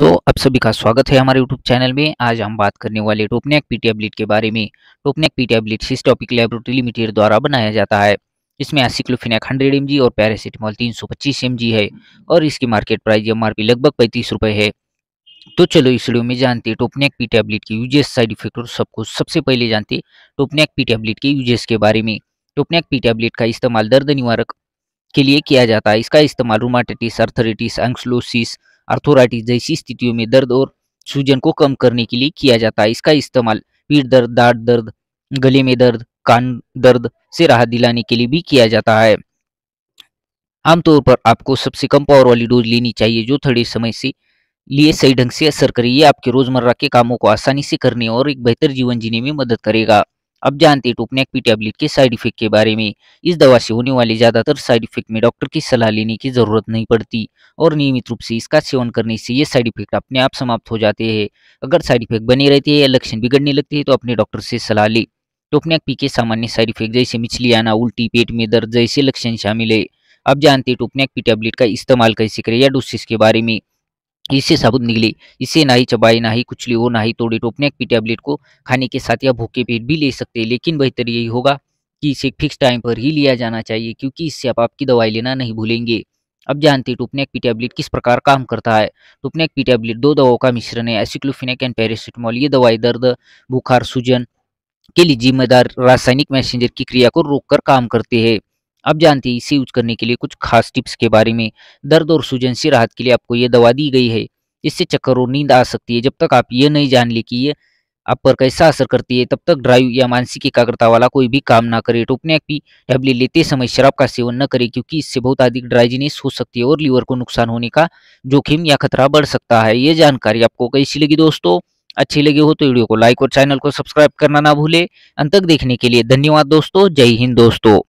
तो आप सभी का स्वागत है हमारे YouTube चैनल में आज हम बात करने वाले टोपनेक पीटी पीटीएबलिट के बारे में टोपनेक पीटी सिस टॉपिक लेबोरेटरी लिमिटेड द्वारा बनाया जाता है इसमें एसिक्लोफिनेक 100 एम और पैरासीटामॉल 325 एम है और इसकी मार्केट प्राइस एम लगभग पैंतीस रुपये है तो चलो इस वीडियो में जानते टोपनेक पी टैबलेट के यूजेस साइड इफेक्ट और सबको सबसे पहले जानते टोपनेक पी टैबलेट के यूजेस के बारे में टोपनेक पी टैबलेट का इस्तेमाल दर्द निवारक के लिए किया जाता है इसका इस्तेमाल रोमाटाइटिस अर्थराइटिस एंक्सलोसिस अर्थोराइटिस जैसी स्थितियों में दर्द और सूजन को कम करने के लिए किया जाता है इसका इस्तेमाल पीठ दर्द दाँत दर्द गले में दर्द कान दर्द से राहत दिलाने के लिए भी किया जाता है आमतौर पर आपको सबसे कम पावर वाली डोज लेनी चाहिए जो थोड़े समय से लिए सही ढंग से असर करे ये आपके रोजमर्रा के कामों को आसानी से करने और एक बेहतर जीवन जीने में मदद करेगा अब जानते हैं टोपनेक पी टैबलेट के साइड इफेक्ट के बारे में इस दवा से होने वाले ज़्यादातर साइड इफेक्ट में डॉक्टर की सलाह लेने की ज़रूरत नहीं पड़ती और नियमित रूप से इसका सेवन करने से ये साइड इफेक्ट अपने आप समाप्त हो जाते हैं अगर साइड इफेक्ट बने रहते हैं या लक्षण बिगड़ने लगते हैं तो अपने डॉक्टर से सलाह ले टोपनेक पी के सामान्य साइड इफेक्ट जैसे मिछली आना उल्टी पेट में दर्द जैसे लक्षण शामिल है अब जानते टोपनेक पी टैबलेट का इस्तेमाल कैसे करें या डोसेस के बारे में इससे साबुत निकले इसे ना ही चबाए ना ही कुचले हो ना ही तोड़े टोपनेक की टैबलेट को खाने के साथ या भूखे पेट भी ले सकते हैं लेकिन बेहतर यही होगा कि इसे फिक्स टाइम पर ही लिया जाना चाहिए क्योंकि इससे आप आपकी दवाई लेना नहीं भूलेंगे अब जानते टोपनेक पी की टैबलेट किस प्रकार काम करता है टोपनेक की टैबलेट दो दवाओं का मिश्रण है एसिक्लोफिनेक एंड पैरासीटामोल ये दवाई दर्द बुखार सूजन के लिए जिम्मेदार रासायनिक मैसेंजर की क्रिया को रोककर काम करते हैं अब जानते हैं इसे यूज करने के लिए कुछ खास टिप्स के बारे में दर्द और सूजन से राहत के लिए आपको ये दवा दी गई है इससे चक्कर और नींद आ सकती है जब तक आप ये नहीं जान ले कि ये आप पर कैसा असर करती है तब तक ड्राइव या मानसिक एकाग्रता वाला कोई भी काम ना करे टोपने की टैबलेट लेते समय शराब का सेवन न करें क्योंकि इससे बहुत अधिक ड्राइजीनेस हो सकती है और लीवर को नुकसान होने का जोखिम या खतरा बढ़ सकता है ये जानकारी आपको कैसी लगी दोस्तों अच्छी लगी हो तो वीडियो को लाइक और चैनल को सब्सक्राइब करना ना भूले अंत तक देखने के लिए धन्यवाद दोस्तों जय हिंद दोस्तों